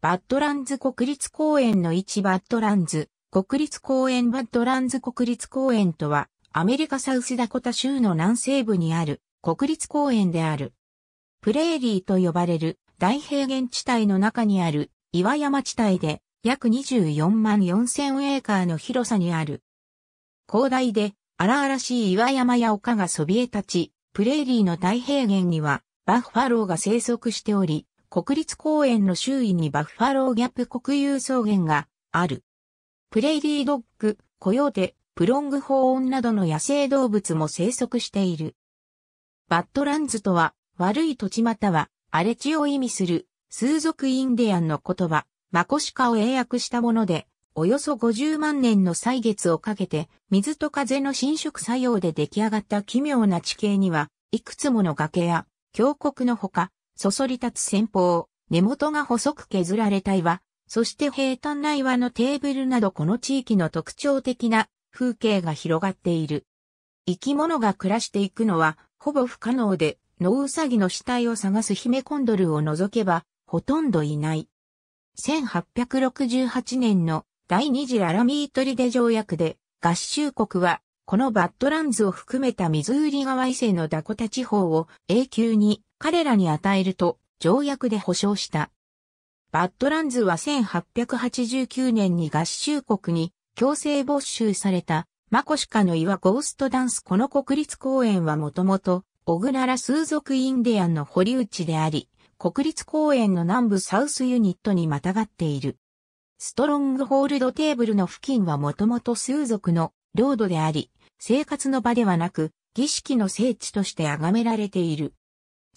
バッドランズ国立公園の置バッドランズ、国立公園バッドランズ国立公園とは、アメリカサウスダコタ州の南西部にある国立公園である。プレーリーと呼ばれる大平原地帯の中にある岩山地帯で約24万4000エーカーの広さにある。広大で荒々しい岩山や丘がそびえ立ち、プレーリーの大平原にはバッファローが生息しており、国立公園の周囲にバッファローギャップ国有草原がある。プレイリードッグ、コヨーテ、プロングホーンなどの野生動物も生息している。バッドランズとは、悪い土地または荒れ地を意味する、数族インディアンの言葉、マコシカを英訳したもので、およそ50万年の歳月をかけて、水と風の侵食作用で出来上がった奇妙な地形には、いくつもの崖や峡谷のほか、そそり立つ先方、根元が細く削られた岩、そして平坦な岩のテーブルなどこの地域の特徴的な風景が広がっている。生き物が暮らしていくのはほぼ不可能で、ノウサギの死体を探すヒメコンドルを除けばほとんどいない。1868年の第二次ララミートリデ条約で合衆国はこのバッドランズを含めたミズーリ川以のダコタ地方を永久に彼らに与えると条約で保障した。バッドランズは1889年に合衆国に強制没収されたマコシカの岩ゴーストダンスこの国立公園はもともと小倉ス数族インディアンの堀内であり、国立公園の南部サウスユニットにまたがっている。ストロングホールドテーブルの付近はもともと数族の領土であり、生活の場ではなく、儀式の聖地として崇められている。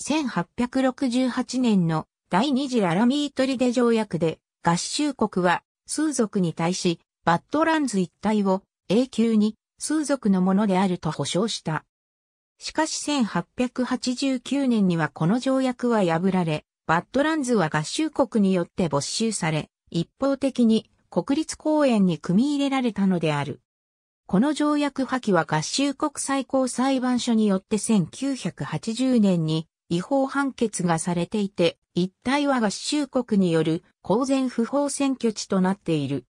1868年の第二次ララミートリデ条約で合衆国は数族に対しバッドランズ一帯を永久に数族のものであると保証した。しかし1889年にはこの条約は破られ、バッドランズは合衆国によって没収され、一方的に国立公園に組み入れられたのである。この条約破棄は合衆国最高裁判所によって1980年に違法判決がされていて、一体は合衆国による公然不法占拠地となっている。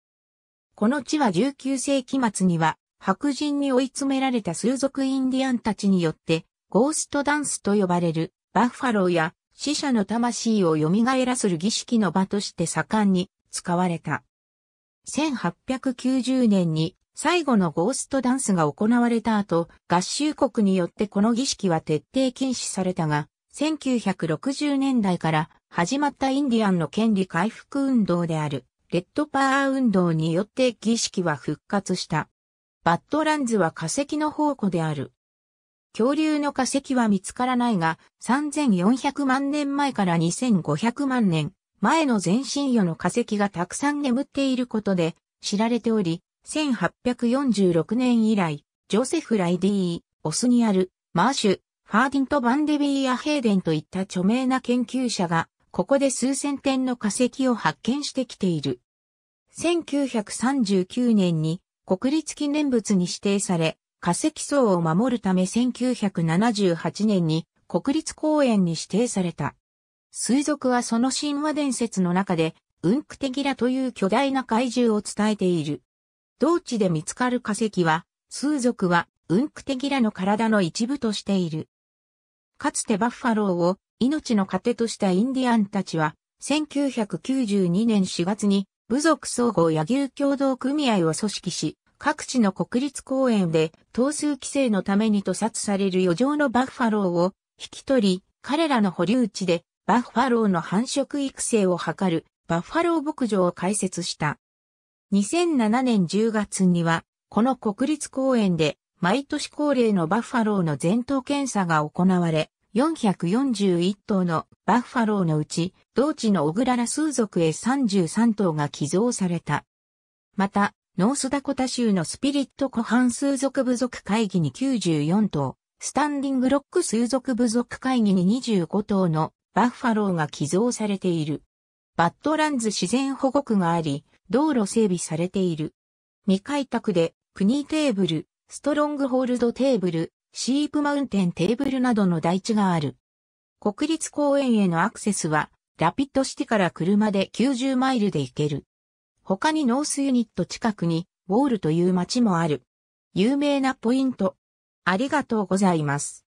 この地は19世紀末には白人に追い詰められた数族インディアンたちによってゴーストダンスと呼ばれるバッファローや死者の魂を蘇らせる儀式の場として盛んに使われた。1890年に最後のゴーストダンスが行われた後、合衆国によってこの儀式は徹底禁止されたが、1960年代から始まったインディアンの権利回復運動である、レッドパワー運動によって儀式は復活した。バッドランズは化石の宝庫である。恐竜の化石は見つからないが、3400万年前から2500万年前の全身魚の化石がたくさん眠っていることで知られており、1846年以来、ジョセフ・ライディー、オスにあるマーシュ、ファーディント・バンデビーやヘーデンといった著名な研究者が、ここで数千点の化石を発見してきている。1939年に国立記念物に指定され、化石層を守るため1978年に国立公園に指定された。水族はその神話伝説の中で、ウンクテギラという巨大な怪獣を伝えている。同地で見つかる化石は、数族はウンクテギラの体の一部としている。かつてバッファローを命の糧としたインディアンたちは、1992年4月に部族総合野牛協同組合を組織し、各地の国立公園で、頭数規制のために屠殺される余剰のバッファローを引き取り、彼らの保留地でバッファローの繁殖育成を図るバッファロー牧場を開設した。2007年10月には、この国立公園で毎年恒例のバッファローの全頭検査が行われ、441頭のバッファローのうち、同地の小倉ラ数族へ33頭が寄贈された。また、ノースダコタ州のスピリット湖畔数族部族会議に94頭、スタンディングロック数族部族会議に25頭のバッファローが寄贈されている。バッドランズ自然保護区があり、道路整備されている。未開拓で、国テーブル、ストロングホールドテーブル、シープマウンテンテーブルなどの台地がある。国立公園へのアクセスは、ラピッドシティから車で90マイルで行ける。他にノースユニット近くに、ウォールという街もある。有名なポイント。ありがとうございます。